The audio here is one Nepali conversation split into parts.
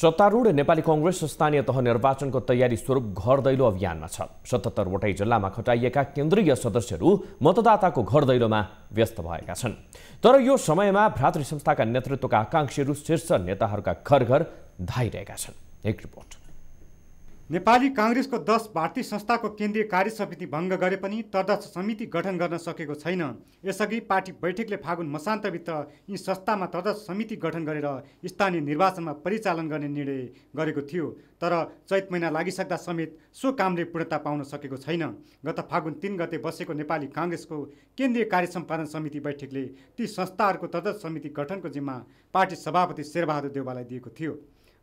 सत्तारूढ नेपाली कङ्ग्रेस स्थानीय तह निर्वाचनको तयारी स्वरूप घर दैलो अभियानमा छ सतहत्तरवटै जिल्लामा खटाइएका केन्द्रीय सदस्यहरू मतदाताको घर दैलोमा व्यस्त भएका छन् तर यो समयमा भ्रातृ संस्थाका नेतृत्वका आकाङ्क्षीहरू शीर्ष नेताहरूका घर घर धाइरहेका छन् एक रिपोर्ट नेपाली काङ्ग्रेसको दस भारतीय संस्थाको केन्द्रीय कार्य समिति भङ्ग गरे पनि तदर्थ समिति गठन गर्न सकेको छैन यसअघि पार्टी बैठकले फागुन मसान्तभित्र यी संस्थामा तदर्थ समिति गठन गरेर स्थानीय निर्वाचनमा परिचालन गर्ने निर्णय गरेको थियो तर चैत महिना लागिसक्दा समेत सो कामले पूर्णता पाउन सकेको छैन गत फागुन तिन गते बसेको नेपाली काङ्ग्रेसको केन्द्रीय कार्य सम्पादन समिति बैठकले ती संस्थाहरूको तदर्थ समिति गठनको जिम्मा पार्टी सभापति शेरबहादुर देउवालाई दिएको थियो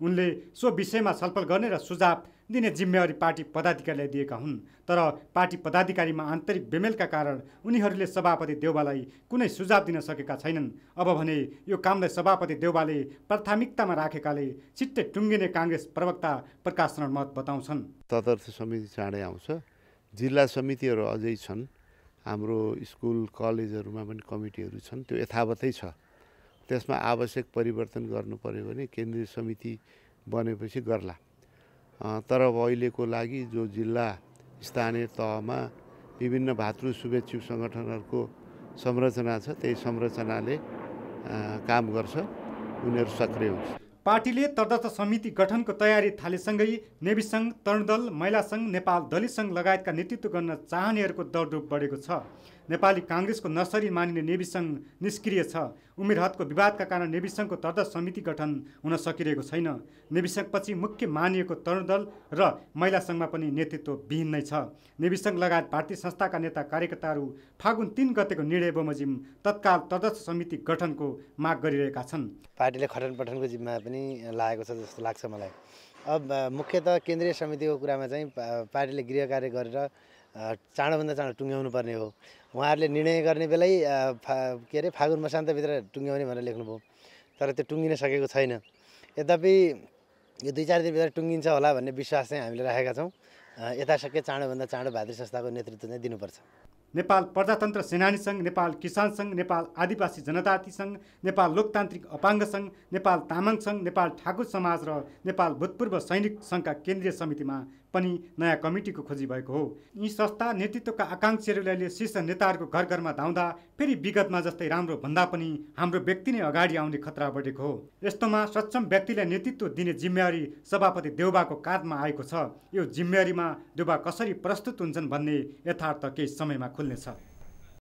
उनले सो विषयमा छलफल गर्ने र सुझाव दिने जिम्मेवारी पार्टी पदाधिकारीलाई दिएका हुन् तर पार्टी पदाधिकारीमा आन्तरिक बेमेलका कारण उनीहरूले सभापति देउबालाई कुनै सुझाव दिन सकेका छैनन् अब भने यो कामलाई सभापति देउबाले प्राथमिकतामा राखेकाले छिट्टै टुङ्गिने काङ्ग्रेस प्रवक्ता प्रकाश शरण मत बताउँछन् तदर्थ समिति चाँडै आउँछ जिल्ला समितिहरू अझै छन् हाम्रो स्कुल कलेजहरूमा पनि कमिटीहरू छन् त्यो यथावतै छ त्यसमा आवश्यक परिवर्तन गर्नु पऱ्यो भने केन्द्रीय समिति बनेपछि गर्ला तर अब अहिलेको लागि जो जिल्ला स्थानीय तहमा विभिन्न भातृ शुभेच्छुक सङ्गठनहरूको संरचना छ त्यही संरचनाले काम गर्छ उनीहरू सक्रिय हुन्छ पार्टीले तदर्थ समिति गठनको तयारी थालेसँगै नेविसङ्घ सङ्घ तरणदल महिला सङ्घ नेपाल दलित सङ्घ लगायतका नेतृत्व गर्न चाहनेहरूको दरडुप बढेको छ नेपाली काङ्ग्रेसको नर्सरी मानिने नेविसङ्घ निष्क्रिय छ उमेर हदको विवादका कारण नेविसङ्घको सङ्घको तदर्थ समिति गठन हुन सकिरहेको छैन नेविसङ्घपछि मुख्य मानिएको तरणदल र महिला सङ्घमा पनि नेतृत्व विहीन नै छ नेभी लगायत भारतीय संस्थाका नेता कार्यकर्ताहरू फागुन तिन गतेको निर्णय बमोजिम तत्काल तदर्थ समिति गठनको माग गरिरहेका छन् पार्टीले खटन पठनको जिम्मा पनि पनि लागेको छ जस्तो लाग्छ मलाई अब मुख्यत केन्द्रीय समितिको कुरामा चाहिँ पार्टीले गृह कार्य गरेर चाँडोभन्दा चाँडो टुङ्ग्याउनु पर्ने हो उहाँहरूले निर्णय गर्ने बेलै फा के अरे फागुन मसान्तभित्र टुङ्ग्याउने भनेर लेख्नुभयो तर त्यो टुङ्गिन सकेको छैन यद्यपि यो दुई चार दिनभित्र टुङ्गिन्छ होला भन्ने विश्वास चाहिँ हामीले राखेका छौँ यथाशक्य चाँडोभन्दा चाँडो भातृ संस्थाको नेतृत्व चाहिँ दिनुपर्छ नेपाल प्रजातन्त्र सेनानी सङ्घ नेपाल किसान सङ्घ नेपाल आदिवासी जनजाति सङ्घ नेपाल लोकतान्त्रिक अपाङ्ग सङ्घ नेपाल तामाङ सङ्घ नेपाल ठाकुर समाज र नेपाल भूतपूर्व सैनिक सङ्घका केन्द्रीय समितिमा पनि नयाँ कमिटीको खोजी भएको हो यी संस्था नेतृत्वका आकाङ्क्षीहरूलाई शीर्ष नेताहरूको घर घरमा धाउँदा फेरि विगतमा जस्तै राम्रो भन्दा पनि हाम्रो व्यक्ति नै अगाडि आउने खतरा बढेको हो यस्तोमा सक्षम व्यक्तिलाई नेतृत्व दिने जिम्मेवारी सभापति देउबाको काँधमा आएको छ यो जिम्मेवारीमा देउबा कसरी प्रस्तुत हुन्छन् भन्ने यथार्थ केही समयमा खुल्नेछ